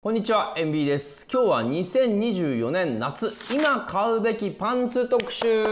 こんにちは、MB です。今日は2024年夏、今買うべきパンツ特集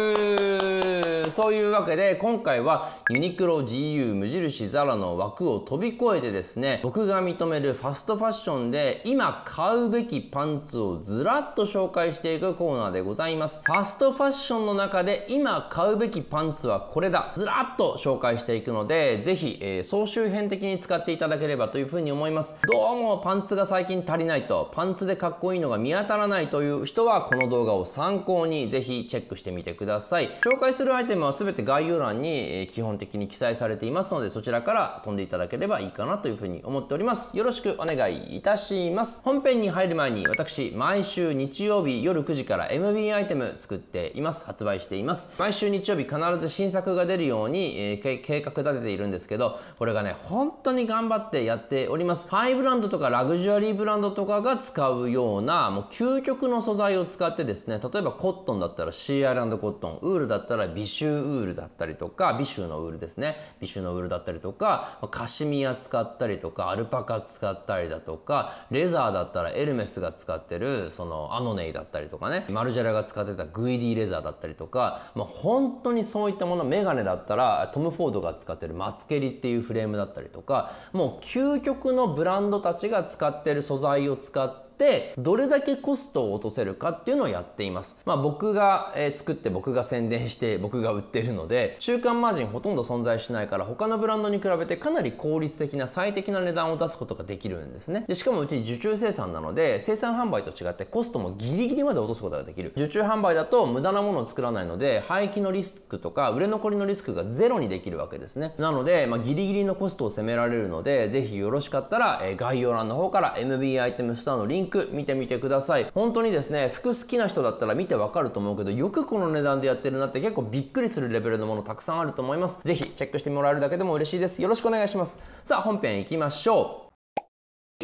というわけで、今回はユニクロ、GU、無印、ザラの枠を飛び越えてですね、僕が認めるファストファッションで今買うべきパンツをずらっと紹介していくコーナーでございます。ファストファッションの中で今買うべきパンツはこれだ、ずらっと紹介していくので、ぜひ、えー、総集編的に使っていただければというふうに思います。どうもパンツが最近足足りないとパンツでかっこいいのが見当たらないという人はこの動画を参考にぜひチェックしてみてください紹介するアイテムは全て概要欄に基本的に記載されていますのでそちらから飛んでいただければいいかなというふうに思っておりますよろしくお願いいたします本編に入る前に私毎週日曜日夜9時から MB アイテム作っています発売しています毎週日曜日必ず新作が出るように、え計画立てているんですけどこれがね本当に頑張ってやっておりますハイブランドとかラグジュアリーブランドドとかが使うようなもう究極の素材を使ってですね例えばコットンだったらシーアイランドコットンウールだったらビシューウールだったりとかビシューのウールですねビシューのウールだったりとかカシミヤ使ったりとかアルパカ使ったりだとかレザーだったらエルメスが使ってるそのアノネイだったりとかねマルジェラが使ってたグイディレザーだったりとか、まあ、本当にそういったものメガネだったらトム・フォードが使ってるマツケリっていうフレームだったりとかもう究極のブランドたちが使ってる素材合を使っってどれだけコストを落とせるかっていうのをやっています。まあ、僕が、え作って僕が宣伝して僕が売ってるので中間マージンほとんど存在しないから他のブランドに比べてかなり効率的な最適な値段を出すことができるんですね。でしかもうち受注生産なので生産販売と違ってコストもギリギリまで落とすことができる。受注販売だと無駄なものを作らないので廃棄のリスクとか売れ残りのリスクがゼロにできるわけですね。なので、まあ、ギリギリのコストを責められるのでぜひよろしかったら、え概要欄の方から MB アイテムスターのリンクク見てみてください本当にですね服好きな人だったら見てわかると思うけどよくこの値段でやってるなって結構びっくりするレベルのものたくさんあると思います是非チェックしてもらえるだけでも嬉しいですよろしくお願いしますさあ本編いきましょう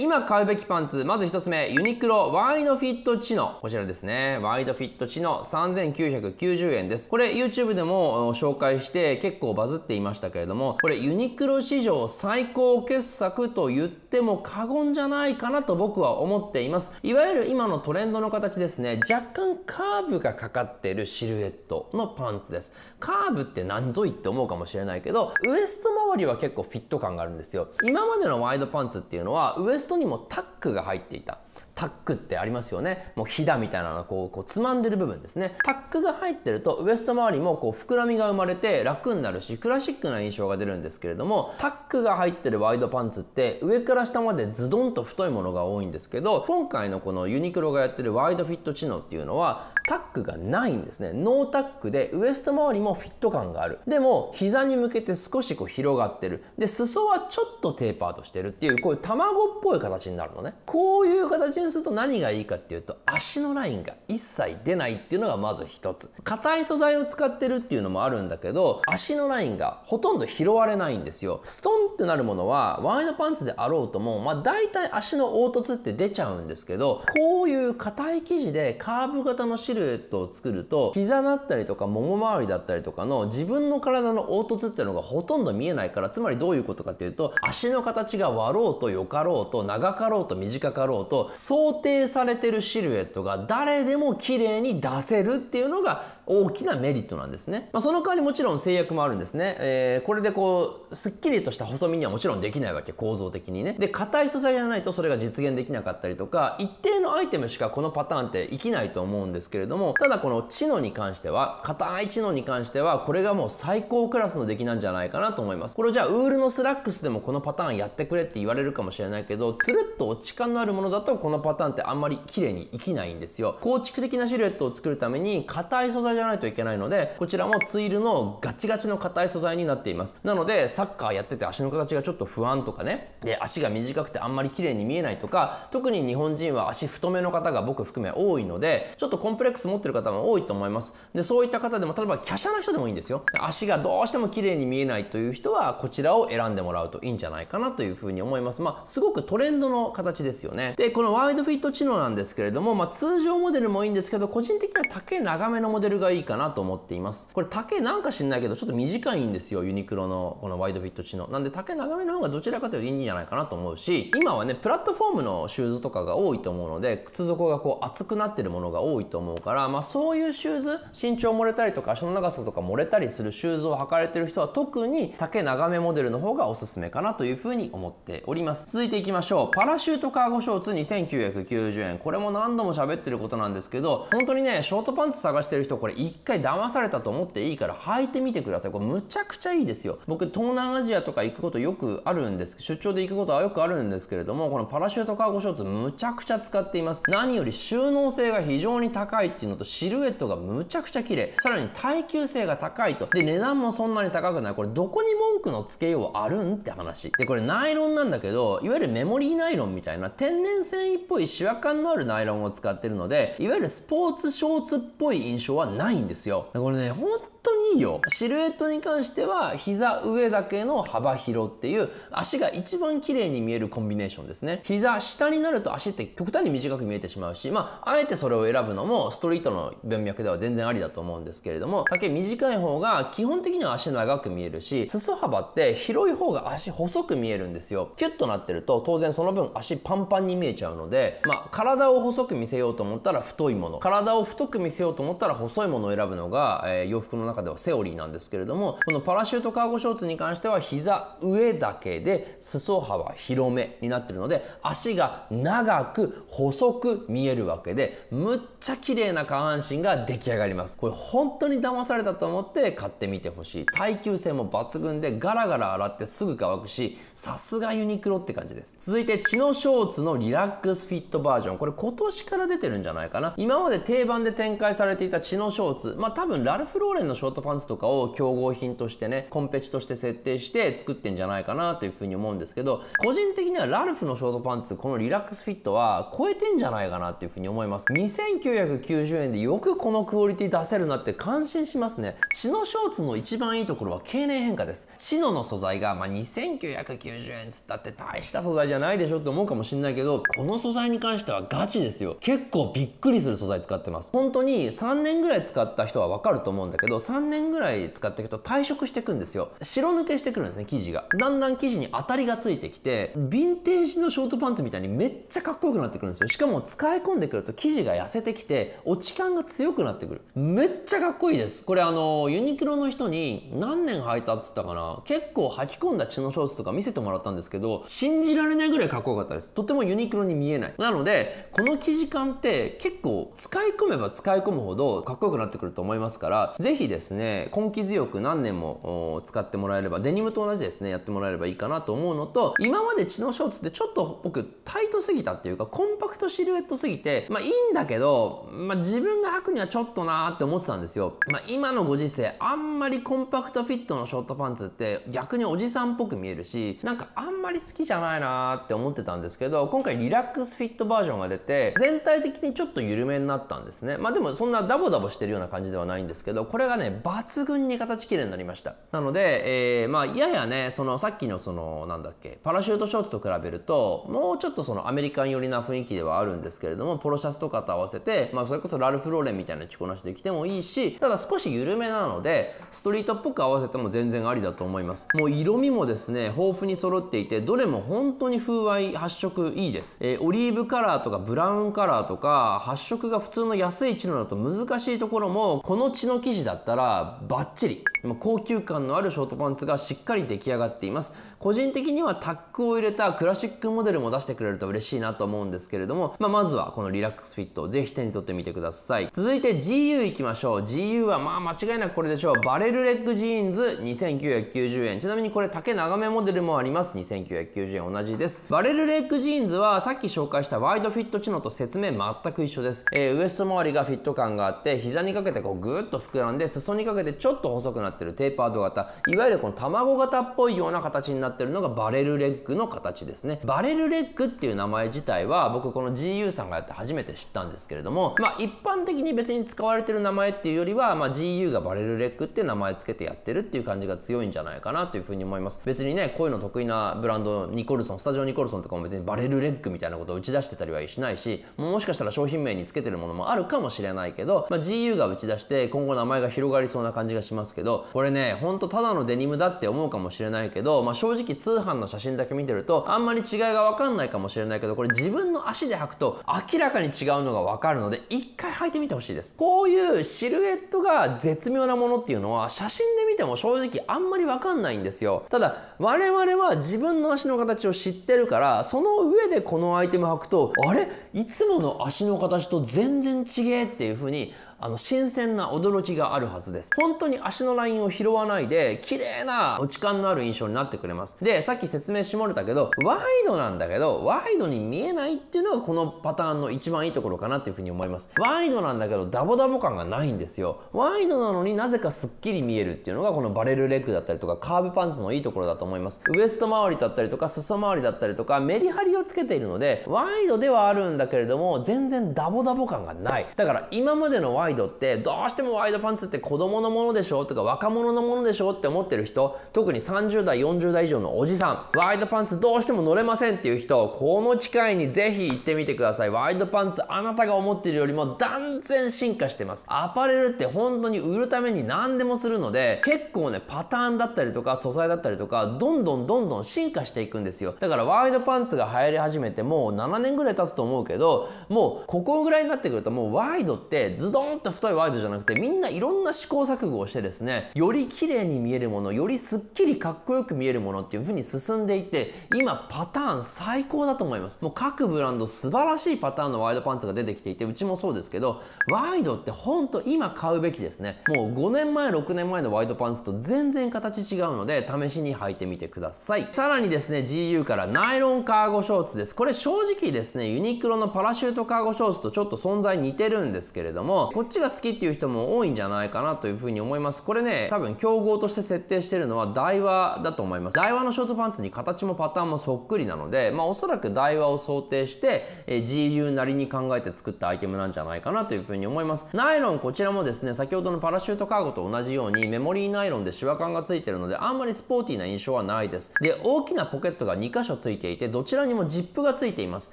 今買うべきパンツ、まず1つ目、ユニクロワイドフィットチノ。こちらですね。ワイドフィットチノ3990円です。これ YouTube でも紹介して結構バズっていましたけれども、これユニクロ史上最高傑作と言っても過言じゃないかなと僕は思っています。いわゆる今のトレンドの形ですね。若干カーブがかかっているシルエットのパンツです。カーブって何ぞいって思うかもしれないけど、ウエスト周りは結構フィット感があるんですよ。今までのワイドパンツっていうのは、ウエストにもタックが入っていたタックってありますよねもうひだみたいなのこうこうつまんでる部分ですねタックが入ってるとウエスト周りもこう膨らみが生まれて楽になるしクラシックな印象が出るんですけれどもタックが入ってるワイドパンツって上から下までズドンと太いものが多いんですけど今回のこのユニクロがやってるワイドフィット知能っていうのはタックがないんですねノータックでウエスト周りもフィット感があるでも膝に向けて少しこう広がってるで裾はちょっとテーパーとしてるっていうこういう卵っぽい形になるのねこういう形にすると何がいいかっていうと足のラインが一切出ないっていうのがまず一つ硬い素材を使ってるっていうのもあるんだけど足のラインがほとんど拾われないんですよストンってなるものはワイドパンツであろうともまあ大体足の凹凸って出ちゃうんですけどこういう硬い生地でカーブ型のシルエットを作ると膝だったりとかもも周りだったりとかの自分の体の凹凸っていうのがほとんど見えないからつまりどういうことかっていうと足の形が割ろうとよかろうと長かろうと短かろうと想定されてるシルエットが誰でも綺麗に出せるっていうのが大きなメリットなんですね。まあ、その代わりもちろん制約もあるんですね。えー、これでこう、すっきりとした細身にはもちろんできないわけ、構造的にね。で、硬い素材じゃないとそれが実現できなかったりとか、一定のアイテムしかこのパターンって生きないと思うんですけれども、ただこの知能に関しては、硬い知能に関しては、これがもう最高クラスの出来なんじゃないかなと思います。これじゃあ、ウールのスラックスでもこのパターンやってくれって言われるかもしれないけど、つるっと落ち感のあるものだと、このパターンってあんまり綺麗に生きないんですよ。構築的なシルエットを作るために、硬い素材材じゃないといけないのでこちらもツイルのガチガチの硬い素材になっていますなのでサッカーやってて足の形がちょっと不安とかねで足が短くてあんまり綺麗に見えないとか特に日本人は足太めの方が僕含め多いのでちょっとコンプレックス持ってる方も多いと思いますでそういった方でも例えば華奢な人でもいいんですよ足がどうしても綺麗に見えないという人はこちらを選んでもらうといいんじゃないかなというふうに思いますまあすごくトレンドの形ですよねでこのワイドフィット知能なんですけれども、まあ、通常モデルもいいんですけど個人的には丈長めのモデルががいいかなと思っていますこれ丈なんか知んないけどちょっと短いんですよユニクロのこのワイドフィットチノなんで丈長めの方がどちらかというといいんじゃないかなと思うし今はねプラットフォームのシューズとかが多いと思うので靴底がこう厚くなってるものが多いと思うからまあそういうシューズ身長漏れたりとか足の長さとか漏れたりするシューズを履かれてる人は特に丈長めモデルの方がおすすめかなというふうに思っております続いていきましょうパラシュートカーゴショーツ2990円これも何度も喋ってることなんですけど本当にねショートパンツ探してる人これれ一回騙されたと思っていいから履いてみてくださいこれむちゃくちゃいいですよ僕東南アジアとか行くことよくあるんです出張で行くことはよくあるんですけれどもこのパラシュートカーゴショーツむちゃくちゃ使っています何より収納性が非常に高いっていうのとシルエットがむちゃくちゃ綺麗さらに耐久性が高いとで値段もそんなに高くないこれどこに文句のつけようあるんって話でこれナイロンなんだけどいわゆるメモリーナイロンみたいな天然繊維っぽいシワ感のあるナイロンを使ってるのでいわゆるスポーツショーツっぽい印象はないないんですよ。これね、本当にいいよシルエットに関しては膝上だけの幅広っていう足が一番綺麗に見えるコンビネーションですね膝下になると足って極端に短く見えてしまうしまああえてそれを選ぶのもストリートの文脈では全然ありだと思うんですけれども丈短い方が基本的には足長く見えるし裾幅って広い方が足細く見えるんですよキュッとなってると当然その分足パンパンに見えちゃうのでまあ体を細く見せようと思ったら太いもの体を太く見せようと思ったら細いものを選ぶのが、えー、洋服の中中ではセオリーなんですけれどもこのパラシュートカーゴショーツに関しては膝上だけで裾幅広めになってるので足が長く細く見えるわけでむっちゃ綺麗な下半身が出来上がりますこれ本当に騙されたと思って買ってみてほしい耐久性も抜群でガラガラ洗ってすぐ乾くしさすがユニクロって感じです続いてチノショーツのリラックスフィットバージョンこれ今年から出てるんじゃないかな今まで定番で展開されていたチノショーツまあ多分ラルフローレンのショートパンツとかを競合品としてねコンペチとして設定して作ってんじゃないかなというふうに思うんですけど個人的にはラルフのショートパンツこのリラックスフィットは超えてんじゃないかなっていうふうに思います2990円でよくこのクオリティ出せるなって感心しますねチノショーツの一番いいところは経年変化ですチノの素材が、まあ、2990円つったって大した素材じゃないでしょって思うかもしんないけどこの素材に関してはガチですよ結構びっくりする素材使ってます本当に3年ぐらい使った人はわかると思うんだけど3年ぐらい使っていくと退色していくんですよ白抜けしてくるんですね生地がだんだん生地に当たりがついてきてヴィンテージのショートパンツみたいにめっちゃかっこよくなってくるんですよしかも使い込んでくると生地が痩せてきて落ち感が強くなってくるめっちゃかっこいいですこれあのユニクロの人に何年履いたっつったかな結構履き込んだ血のショーツとか見せてもらったんですけど信じられないぐらいかっこよかったですとてもユニクロに見えないなのでこの生地感って結構使い込めば使い込むほどかっこよくなってくると思いますから是非ですですね根気強く何年も使ってもらえればデニムと同じですねやってもらえればいいかなと思うのと今まで知能ショーツってちょっと僕タイトすぎたっていうかコンパクトシルエットすぎてまあいいんだけど、まあ、自分が履くにはちょっとなーって思ってたんですよ、まあ、今のご時世あんまりコンパクトフィットのショートパンツって逆におじさんっぽく見えるしなんかあんまり好きじゃないなーって思ってたんですけど今回リラックスフィットバージョンが出て全体的にちょっと緩めになったんですねまあでもそんなダボダボしてるような感じではないんですけどこれがね抜群に形綺麗になりましたなので、えー、まあややねそのさっきのそのなんだっけパラシュートショーツと比べるともうちょっとそのアメリカン寄りな雰囲気ではあるんですけれどもポロシャツとかと合わせて、まあ、それこそラルフ・ローレンみたいな着こなしで着てもいいしただ少し緩めなのでストリートっぽく合わせても全然ありだと思いますもう色味もですね豊富に揃っていてどれも本当に風合い発色いいです、えー、オリーブカラーとかブラウンカラーとか発色が普通の安いチノだと難しいところもこの血の生地だったららバッチリ高級感のあるショートパンツがしっかり出来上がっています個人的にはタックを入れたクラシックモデルも出してくれると嬉しいなと思うんですけれども、まあ、まずはこのリラックスフィットをぜひ手に取ってみてください続いて GU いきましょう GU はまあ間違いなくこれでしょうバレルレッグジーンズ2990円ちなみにこれ丈長めモデルもあります2990円同じですバレルレッグジーンズはさっき紹介したワイドフィット知能と説明全く一緒です、えー、ウエスト周りがフィット感があって膝にかけてこうグーッと膨らんで裾にかけてちょっと細くなってるテーパード型いわゆるこの卵型っぽいような形になってるのがバレルレッグの形ですねバレルレッグっていう名前自体は僕この GU さんがやって初めて知ったんですけれどもまあ一般的に別に使われてる名前っていうよりは、まあ、GU がバレルレッグって名前つけてやってるっていう感じが強いんじゃないかなというふうに思います別にねこういうの得意なブランドニコルソンスタジオニコルソンとかも別にバレルレッグみたいなことを打ち出してたりはしないしもしかしたら商品名につけてるものもあるかもしれないけど、まあ、GU が打ち出して今後名前が広ががりそうな感じがしますけどこれねほんとただのデニムだって思うかもしれないけど、まあ、正直通販の写真だけ見てるとあんまり違いが分かんないかもしれないけどこれ自分の足で履くと明らかに違うのが分かるので一回履いてみてほしいですこういうシルエットが絶妙なものっていうのは写真で見ても正直あんまり分かんないんですよただ我々は自分の足の形を知ってるからその上でこのアイテム履くとあれいつもの足の形と全然違えっていう風にあの、新鮮な驚きがあるはずです。本当に足のラインを拾わないで、綺麗な落ち感のある印象になってくれます。で、さっき説明しもれたけど、ワイドなんだけど、ワイドに見えないっていうのがこのパターンの一番いいところかなっていうふうに思います。ワイドなんだけど、ダボダボ感がないんですよ。ワイドなのになぜかすっきり見えるっていうのが、このバレルレッグだったりとか、カーブパンツのいいところだと思います。ウエスト周りだったりとか、裾周りだったりとか、メリハリをつけているので、ワイドではあるんだけれども、全然ダボダボ感がない。だから今までのワイドイドってどうしてもワイドパンツって子供のものでしょとか若者のものでしょって思ってる人特に30代40代以上のおじさんワイドパンツどうしても乗れませんっていう人この機会にぜひ行ってみてくださいワイドパンツあなたが思ってるよりも断然進化してますアパレルって本当に売るために何でもするので結構ねパターンだったりとか素材だったりとかどんどんどんどん進化していくんですよだからワイドパンツが流行り始めてもう7年ぐらい経つと思うけどもうここぐらいになってくるともうワイドってズドンと太いワイドじゃなくてみんないろんな試行錯誤をしてですねより綺麗に見えるものよりすっきりかっこよく見えるものっていう風に進んでいって今パターン最高だと思いますもう各ブランド素晴らしいパターンのワイドパンツが出てきていてうちもそうですけどワイドってほんと今買うべきですねもう5年前6年前のワイドパンツと全然形違うので試しに履いてみてくださいさらにですね GU からナイロンカーゴショーツですこれ正直ですねユニクロのパラシュートカーゴショーツとちょっと存在似てるんですけれどもこっちが好きっていう人も多いんじゃないかなというふうに思いますこれね多分競合として設定してるのは台ワだと思います台ワのショートパンツに形もパターンもそっくりなのでまあおそらく台話を想定して、えー、GU なりに考えて作ったアイテムなんじゃないかなというふうに思いますナイロンこちらもですね先ほどのパラシュートカーゴと同じようにメモリーナイロンでシワ感がついてるのであんまりスポーティーな印象はないですで大きなポケットが2箇所ついていてどちらにもジップがついています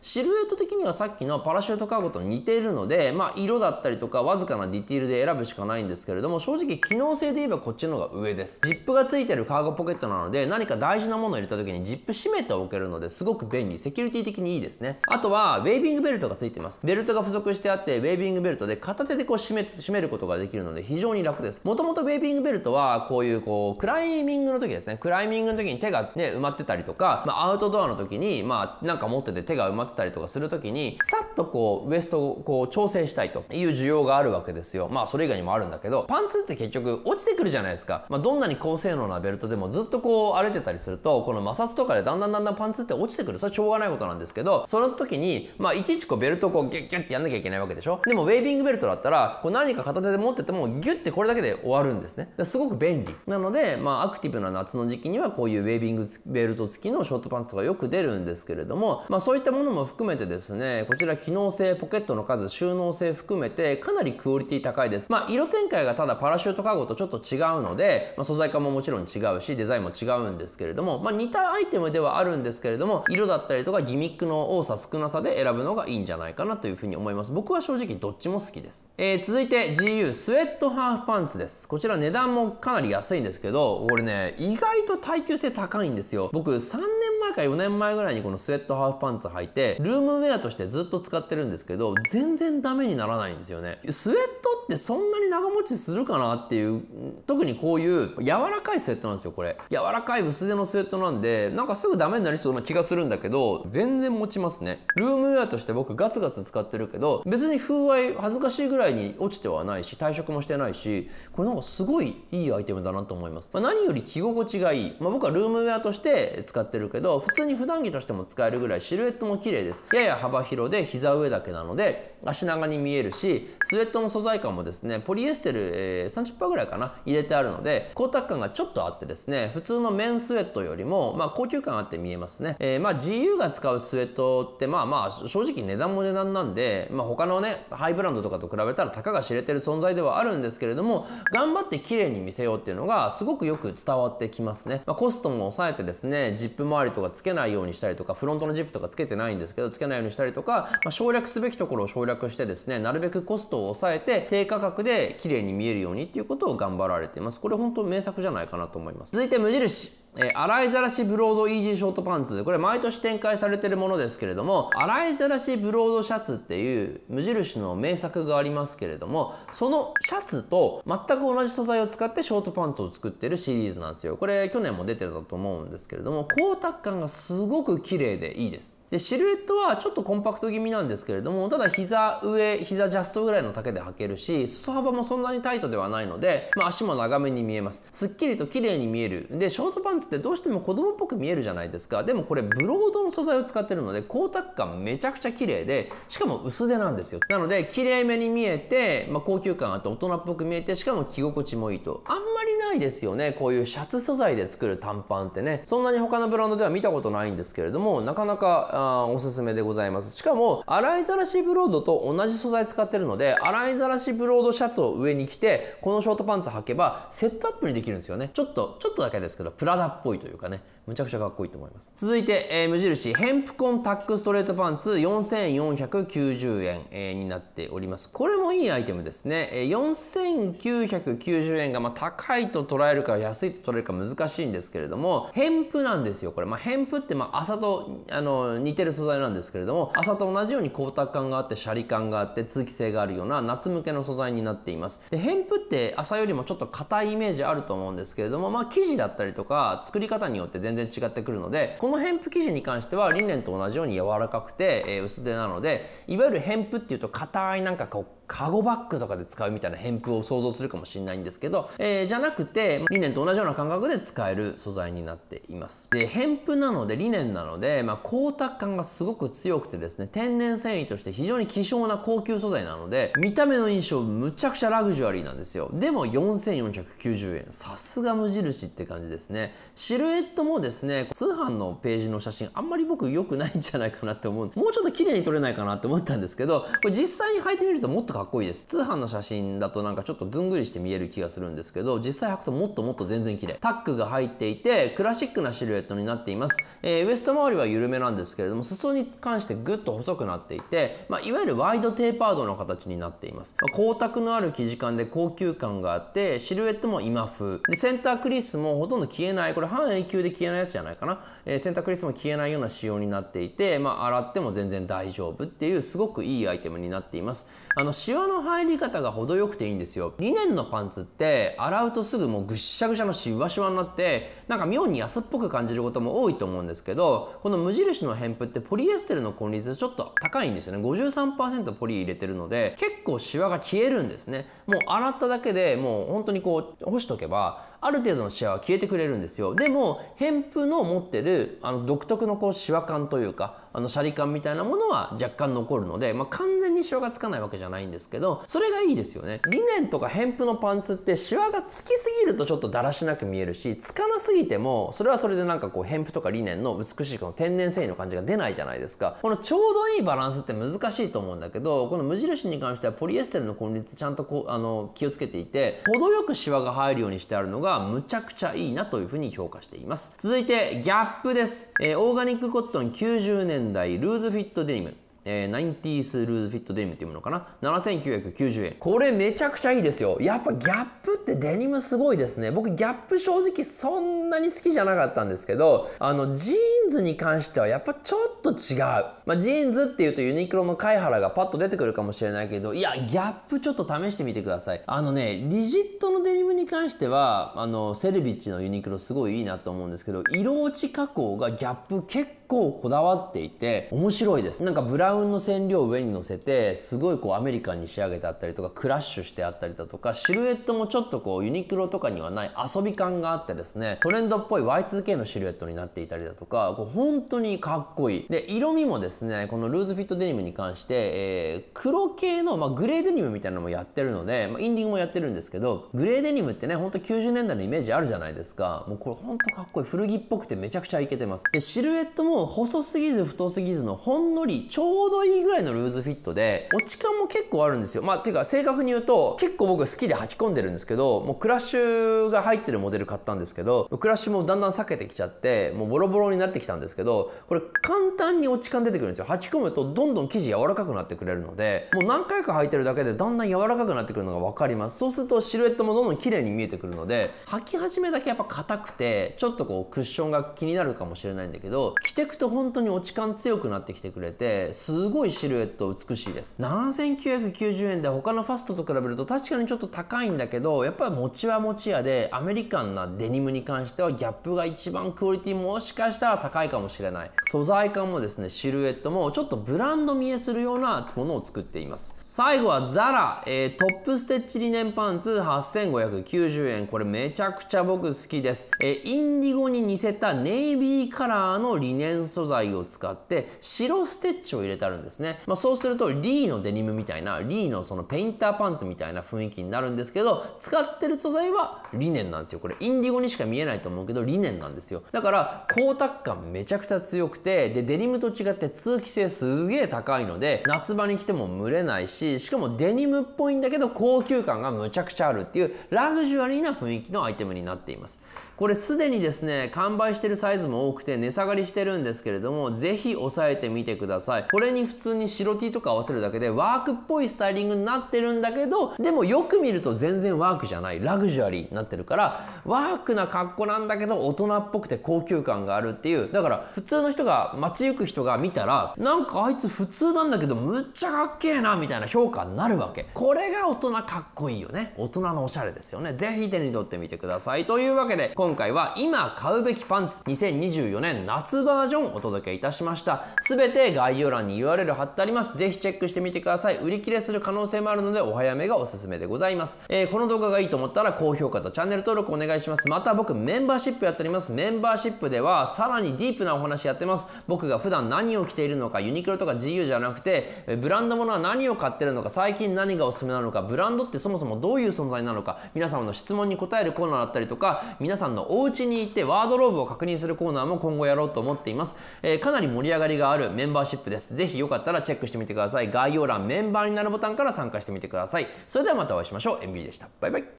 シルエット的にはさっきのパラシュートカーゴと似ているのでまあ色だったりとかわずかなディティールで選ぶしかないんですけれども正直機能性で言えばこっちの方が上ですジップが付いてるカーゴポケットなので何か大事なものを入れた時にジップ閉めておけるのですごく便利セキュリティ的にいいですねあとはウェービングベルトが付いてますベルトが付属してあってウェービングベルトで片手でこう締め閉めることができるので非常に楽ですもともとウェービングベルトはこういうこうクライミングの時ですねクライミングの時に手がね埋まってたりとか、まあ、アウトドアの時にまあなんか持ってて手が埋まってたりとかする時にさっとこうウエストをこう調整したいという需要があるわけですよ。まあそれ以外にもあるんだけど、パンツって結局落ちてくるじゃないですか。まあどんなに高性能なベルトでもずっとこう荒れてたりすると、この摩擦とかでだんだんだんだんパンツって落ちてくる。それはしょうがないことなんですけど、その時に、まあいちいちこうベルトをこうギュッギュッってやんなきゃいけないわけでしょ。でもウェービングベルトだったら、こう何か片手で持っててもギュッてこれだけで終わるんですね。すごく便利。なので、まあアクティブな夏の時期にはこういうウェービングベルト付きのショートパンツとかよく出るんですけれども、まあそういったものも含めてですね、こちら機能性、ポケットの数、収納性含めてかなりりクオリティ高いです。まあ、色展開がただパラシュートカゴとちょっと違うので、まあ、素材感ももちろん違うし、デザインも違うんですけれども、まあ、似たアイテムではあるんですけれども、色だったりとかギミックの多さ少なさで選ぶのがいいんじゃないかなというふうに思います。僕は正直どっちも好きです。えー、続いて GU スウェットハーフパンツです。こちら値段もかなり安いんですけど、これね、意外と耐久性高いんですよ。僕3年前か4年前ぐらいにこのスウェットハーフパンツ履いて、ルームウェアとしてずっと使ってるんですけど、全然ダメにならないんですよね。スウェットってそんなに長持ちするかなっていう特にこういう柔らかいスウェットなんですよこれ柔らかい薄手のスウェットなんでなんかすぐダメになりそうな気がするんだけど全然持ちますねルームウェアとして僕ガツガツ使ってるけど別に風合い恥ずかしいぐらいに落ちてはないし退職もしてないしこれなんかすごいいいアイテムだなと思います、まあ、何より着心地がいい、まあ、僕はルームウェアとして使ってるけど普通に普段着としても使えるぐらいシルエットも綺麗ですやや幅広で膝上だけなので足長に見えるしスウェットットの素材感もですねポリエステル、えー、30%ぐらいかな入れてあるので光沢感がちょっとあってですね普通の綿スウェットよりも、まあ、高級感あって見えますね、えー、まあ GU が使うスウェットってまあまあ正直値段も値段なんで、まあ、他のねハイブランドとかと比べたらたかが知れてる存在ではあるんですけれども頑張って綺麗に見せようっていうのがすごくよく伝わってきますね、まあ、コストも抑えてですねジップ周りとかつけないようにしたりとかフロントのジップとかつけてないんですけどつけないようにしたりとか、まあ、省略すべきところを省略してですねなるべくコストを抑えて低価格で綺麗に見えるようにっていうことを頑張られていますこれ本当名作じゃないかなと思います続いて無印えー、洗いざらしブロードイージーショートパンツこれ毎年展開されてるものですけれども洗いざらしブロードシャツっていう無印の名作がありますけれどもそのシャツと全く同じ素材を使ってショートパンツを作ってるシリーズなんですよこれ去年も出てたと思うんですけれども光沢感がすごく綺麗でいいですでシルエットはちょっとコンパクト気味なんですけれどもただ膝上膝ジャストぐらいの丈で履けるし裾幅もそんなにタイトではないので、まあ、足も長めに見えますすっきりと綺麗に見えるでショートパンってどうしても子供っぽく見えるじゃないですかでもこれブロードの素材を使ってるので光沢感めちゃくちゃ綺麗でしかも薄手なんですよなので綺麗めに見えて、まあ、高級感あって大人っぽく見えてしかも着心地もいいとあんまりないですよねこういうシャツ素材で作る短パンってねそんなに他のブランドでは見たことないんですけれどもなかなかあおすすめでございますしかも洗いざらしブロードと同じ素材使ってるので洗いざらしブロードシャツを上に着てこのショートパンツ履けばセットアップにできるんですよねちょっとちょっとだけですけどプラダっっぽいというかねむちゃくちゃかっこいいと思います続いて、えー、無印ヘンプコンタックストレートパンツ4490円、えー、になっておりますこれもいいアイテムですね、えー、4990円が、まあ、高いと捉えるか安いと捉えるか難しいんですけれどもヘンプなんですよこれ、まあ、ヘンプって、まあ、朝とあの似てる素材なんですけれども朝と同じように光沢感があってシャリ感があって通気性があるような夏向けの素材になっていますでヘンプって朝よりもちょっと硬いイメージあると思うんですけれども、まあ、生地だったりとか作り方によって全然違ってくるのでこのヘンプ生地に関してはリンネンと同じように柔らかくて、え薄手なのでいわゆるヘンプっていうと硬いなんかこうカゴバッグとかで使うみたいな偏風を想像するかもしれないんですけど、えー、じゃなくてリネンと同じような感覚で使える素材になっていますで偏風なのでリネンなので、まあ、光沢感がすごく強くてですね天然繊維として非常に希少な高級素材なので見た目の印象むちゃくちゃラグジュアリーなんですよでも4490円さすが無印って感じですねシルエットもですね通販のページの写真あんまり僕良くないんじゃないかなって思うもうちょっと綺麗に撮れないかなって思ったんですけどこれ実際に履いてみるともっとかっこいいです通販の写真だとなんかちょっとずんぐりして見える気がするんですけど実際履くともっともっと全然綺麗タックが入っていてクラシックなシルエットになっています、えー、ウエスト周りは緩めなんですけれども裾に関してぐっと細くなっていて、まあ、いわゆるワイドテーパードの形になっています、まあ、光沢のある生地感で高級感があってシルエットも今風でセンタークリスもほとんど消えないこれ半永久で消えないやつじゃないかな、えー、センタークリスも消えないような仕様になっていて、まあ、洗っても全然大丈夫っていうすごくいいアイテムになっていますあのシワの入り方が程よくていいんですよリネンのパンツって洗うとすぐもうぐっしゃぐしゃのシワシワになってなんか妙に安っぽく感じることも多いと思うんですけどこの無印のヘンプってポリエステルの効率ちょっと高いんですよね53%ポリ入れてるので結構シワが消えるんですねもう洗っただけでもう本当にこう干しとけばある程度のシワは消えてくれるんですよでも偏風の持ってるあの独特のこうシワ感というかあのシャリ感みたいなものは若干残るので、まあ、完全にシワがつかないわけじゃないんですけどそれがいいですよねリネンとか偏風のパンツってシワがつきすぎるとちょっとだらしなく見えるしつかなすぎてもそれはそれでなんかこう偏風とかリネンの美しいこの天然繊維の感じが出ないじゃないですかこのちょうどいいバランスって難しいと思うんだけどこの無印に関してはポリエステルの根率ちゃんとこうあの気をつけていて程よくシワが入るようにしてあるのがはむちゃくちゃいいなというふうに評価しています続いてギャップです、えー、オーガニックコットン90年代ルーズフィットデニムえー、ィースルーズフィットデニムっていうものかな7990円これめちゃくちゃいいですよやっぱギャップってデニムすごいですね僕ギャップ正直そんなに好きじゃなかったんですけどあのジーンズに関してはやっぱちょっと違う、まあ、ジーンズっていうとユニクロの貝原がパッと出てくるかもしれないけどいやギャップちょっと試してみてくださいあのねリジットのデニムに関してはあのセルビッチのユニクロすごいいいなと思うんですけど色落ち加工がギャップ結構こだわっていて面白いですなんかブラウンウンの染料を上に乗せてすごいこうアメリカンに仕上げてあったりとかクラッシュしてあったりだとかシルエットもちょっとこうユニクロとかにはない遊び感があってですねトレンドっぽい Y2K のシルエットになっていたりだとかこう本当にかっこいいで色味もですねこのルーズフィットデニムに関して、えー、黒系の、まあ、グレーデニムみたいなのもやってるので、まあ、インディングもやってるんですけどグレーデニムってねほんと90年代のイメージあるじゃないですかもうこれほんとかっこいい古着っぽくてめちゃくちゃいけてますでシルエットも細すぎず太すぎずのほんのりちょううどいいぐらいのルーズフィットで落ち感も結構あるんですよまあていうか正確に言うと結構僕好きで履き込んでるんですけどもうクラッシュが入ってるモデル買ったんですけどクラッシュもだんだん避けてきちゃってもうボロボロになってきたんですけどこれ簡単に落ち感出てくるんですよ履き込むとどんどん生地柔らかくなってくれるのでもう何回か履いてるだけでだんだん柔らかくなってくるのが分かりますそうするとシルエットもどんどん綺麗に見えてくるので履き始めだけやっぱ硬くてちょっとこうクッションが気になるかもしれないんだけど着てくと本当に落ち感強くなってきてくれて涼すごいシルエット美しいです7990円で他のファストと比べると確かにちょっと高いんだけどやっぱりもちはもちやでアメリカンなデニムに関してはギャップが一番クオリティもしかしたら高いかもしれない素材感もですねシルエットもちょっとブランド見えするようなものを作っています最後はザラ、えー、トップステッチリネンパンツ8590円これめちゃくちゃ僕好きです、えー、インディゴに似せたネイビーカラーのリネン素材を使って白ステッチを入れれてあるんですね。まあ、そうすると、リーのデニムみたいな、リーのそのペインターパンツみたいな雰囲気になるんですけど、使ってる素材はリネンなんですよ。これ、インディゴにしか見えないと思うけど、リネンなんですよ。だから、光沢感めちゃくちゃ強くて、で、デニムと違って通気性すげえ高いので、夏場に着ても蒸れないし、しかもデニムっぽいんだけど、高級感がむちゃくちゃあるっていう、ラグジュアリーな雰囲気のアイテムになっています。これすでにですね、完売してるサイズも多くて値下がりしてるんですけれども、ぜひ押さえてみてください。これれに普通に白 T とか合わせるだけでワークっぽいスタイリングになってるんだけどでもよく見ると全然ワークじゃないラグジュアリーになってるからワークな格好なんだけど大人っぽくて高級感があるっていうだから普通の人が街行く人が見たらなんかあいつ普通なんだけどむっちゃかっけえなみたいな評価になるわけこれが大人かっこいいよね大人のおしゃれですよね是非手に取ってみてくださいというわけで今回は今買うべきパンツ2024年夏バージョンお届けいたしました全て概要欄に URL 貼ってあります。ぜひチェックしてみてください。売り切れする可能性もあるのでお早めがおすすめでございます。えー、この動画がいいと思ったら高評価とチャンネル登録お願いします。また僕メンバーシップやっております。メンバーシップではさらにディープなお話やってます。僕が普段何を着ているのか、ユニクロとか GU じゃなくて、ブランドものは何を買ってるのか、最近何がおすすめなのか、ブランドってそもそもどういう存在なのか、皆様の質問に答えるコーナーだったりとか、皆さんのお家に行ってワードローブを確認するコーナーも今後やろうと思っています。えー、かなり盛り上がりがあるメンバーシップです。ぜぜひよかったらチェックしてみてください。概要欄メンバーになるボタンから参加してみてください。それではまたお会いしましょう。MB でした。バイバイ。